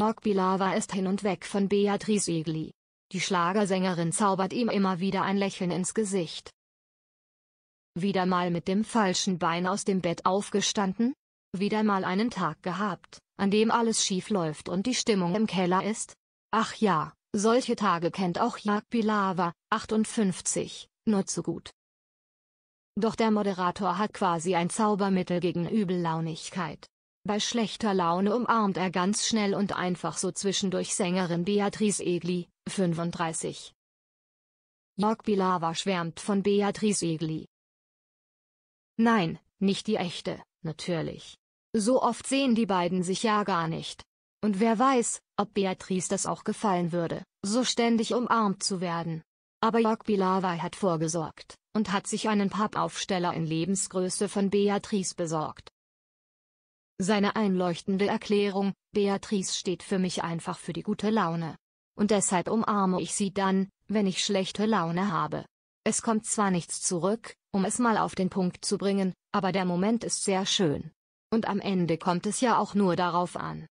Jörg Pilawa ist hin und weg von Beatrice Egli. Die Schlagersängerin zaubert ihm immer wieder ein Lächeln ins Gesicht. Wieder mal mit dem falschen Bein aus dem Bett aufgestanden? Wieder mal einen Tag gehabt, an dem alles schief läuft und die Stimmung im Keller ist? Ach ja, solche Tage kennt auch Jörg Pilawa, 58, nur zu gut. Doch der Moderator hat quasi ein Zaubermittel gegen Übellaunigkeit. Bei schlechter Laune umarmt er ganz schnell und einfach so zwischendurch Sängerin Beatrice Egli, 35. Jörg Bilawa schwärmt von Beatrice Egli. Nein, nicht die echte, natürlich. So oft sehen die beiden sich ja gar nicht. Und wer weiß, ob Beatrice das auch gefallen würde, so ständig umarmt zu werden. Aber Jörg Bilawa hat vorgesorgt und hat sich einen Pappaufsteller in Lebensgröße von Beatrice besorgt. Seine einleuchtende Erklärung, Beatrice steht für mich einfach für die gute Laune. Und deshalb umarme ich sie dann, wenn ich schlechte Laune habe. Es kommt zwar nichts zurück, um es mal auf den Punkt zu bringen, aber der Moment ist sehr schön. Und am Ende kommt es ja auch nur darauf an,